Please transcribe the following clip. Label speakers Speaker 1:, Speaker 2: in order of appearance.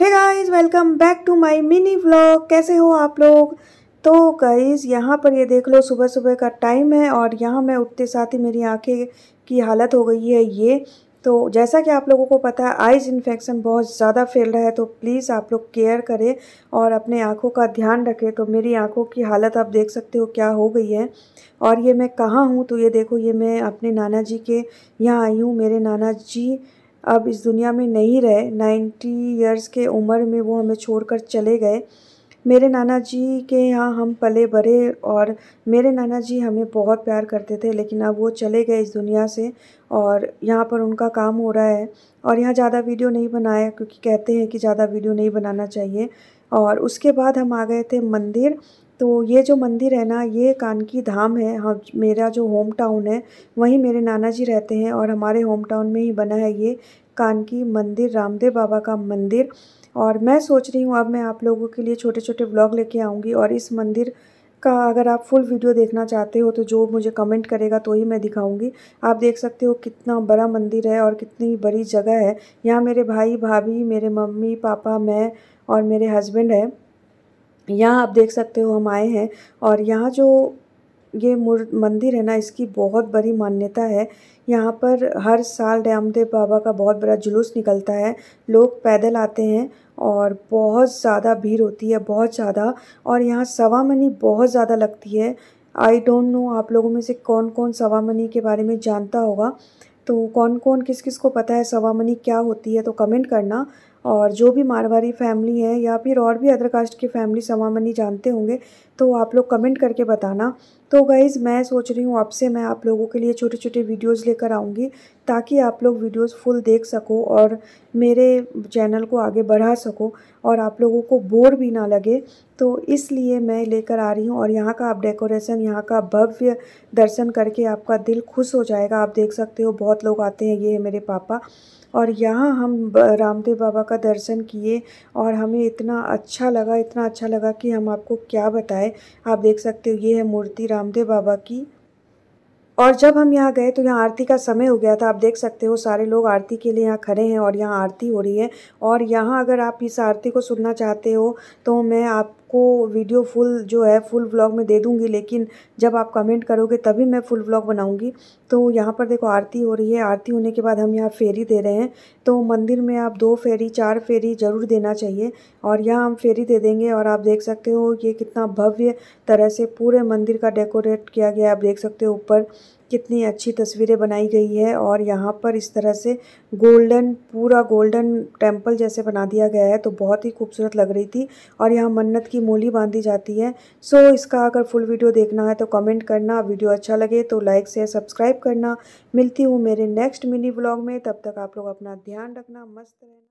Speaker 1: hey guys welcome back to my mini vlog कैसे हो आप लोग तो गाइस यहाँ पर ये देख लो सुबह सुबह का टाइम है और यहाँ मैं उठते साथ ही मेरी आंखें की हालत हो गई है ये तो जैसा कि आप लोगों को पता है आइज़ इन्फेक्शन बहुत ज़्यादा फैल रहा है तो प्लीज़ आप लोग केयर करें और अपने आँखों का ध्यान रखें तो मेरी आँखों की हालत आप देख सकते हो क्या हो गई है और ये मैं कहाँ हूँ तो ये देखो ये मैं अपने नाना जी के यहाँ आई हूँ मेरे नाना जी अब इस दुनिया में नहीं रहे नाइन्टी ईयर्स के उम्र में वो हमें छोड़कर चले गए मेरे नाना जी के यहाँ हम पले बढ़े और मेरे नाना जी हमें बहुत प्यार करते थे लेकिन अब वो चले गए इस दुनिया से और यहाँ पर उनका काम हो रहा है और यहाँ ज़्यादा वीडियो नहीं बनाया क्योंकि कहते हैं कि ज़्यादा वीडियो नहीं बनाना चाहिए और उसके बाद हम आ गए थे मंदिर तो ये जो मंदिर है ना ये कानकी धाम है हम हाँ, मेरा जो होम टाउन है वहीं मेरे नाना जी रहते हैं और हमारे होम टाउन में ही बना है ये कानकी मंदिर रामदेव बाबा का मंदिर और मैं सोच रही हूँ अब मैं आप लोगों के लिए छोटे छोटे ब्लॉग लेके आऊँगी और इस मंदिर का अगर आप फुल वीडियो देखना चाहते हो तो जो मुझे कमेंट करेगा तो ही मैं दिखाऊंगी आप देख सकते हो कितना बड़ा मंदिर है और कितनी बड़ी जगह है यहाँ मेरे भाई भाभी मेरे मम्मी पापा मैं और मेरे हस्बैंड हैं यहाँ आप देख सकते हो हम आए हैं और यहाँ जो ये मंदिर है ना इसकी बहुत बड़ी मान्यता है यहाँ पर हर साल रामदेव बाबा का बहुत बड़ा जुलूस निकलता है लोग पैदल आते हैं और बहुत ज़्यादा भीड़ होती है बहुत ज़्यादा और यहाँ मनी बहुत ज़्यादा लगती है आई डोंट नो आप लोगों में से कौन कौन मनी के बारे में जानता होगा तो कौन कौन किस किस को पता है सवामनी क्या होती है तो कमेंट करना और जो भी मारवाड़ी फैमिली है या फिर और भी अदर कास्ट की फैमिली समामनी जानते होंगे तो आप लोग कमेंट करके बताना तो गाइज़ मैं सोच रही हूँ आपसे मैं आप लोगों के लिए छोटे छोटे वीडियोस लेकर आऊँगी ताकि आप लोग वीडियोस फुल देख सको और मेरे चैनल को आगे बढ़ा सको और आप लोगों को बोर भी ना लगे तो इसलिए मैं लेकर आ रही हूँ और यहाँ का आप डेकोरेशन यहाँ का भव्य दर्शन करके आपका दिल खुश हो जाएगा आप देख सकते हो बहुत लोग आते हैं ये है मेरे पापा और यहाँ हम रामदेव बाबा का दर्शन किए और हमें इतना अच्छा लगा इतना अच्छा लगा कि हम आपको क्या बताएं आप देख सकते हो ये है मूर्ति रामदेव बाबा की और जब हम यहाँ गए तो यहाँ आरती का समय हो गया था आप देख सकते हो सारे लोग आरती के लिए यहाँ खड़े हैं और यहाँ आरती हो रही है और यहाँ अगर आप इस आरती को सुनना चाहते हो तो मैं आप आपको वीडियो फुल जो है फुल ब्लॉग में दे दूँगी लेकिन जब आप कमेंट करोगे तभी मैं फुल ब्लॉग बनाऊँगी तो यहाँ पर देखो आरती हो रही है आरती होने के बाद हम यहाँ फेरी दे रहे हैं तो मंदिर में आप दो फेरी चार फेरी ज़रूर देना चाहिए और यहाँ हम फेरी दे देंगे और आप देख सकते हो ये कितना भव्य तरह से पूरे मंदिर का डेकोरेट किया गया है आप देख सकते हो ऊपर कितनी अच्छी तस्वीरें बनाई गई है और यहाँ पर इस तरह से गोल्डन पूरा गोल्डन टेम्पल जैसे बना दिया गया है तो बहुत ही खूबसूरत लग रही थी और यहाँ मन्नत की मूली बांधी जाती है सो इसका अगर फुल वीडियो देखना है तो कमेंट करना वीडियो अच्छा लगे तो लाइक शेयर सब्सक्राइब करना मिलती हूँ मेरे नेक्स्ट मिनी ब्लॉग में तब तक आप लोग अपना ध्यान रखना मस्त रहना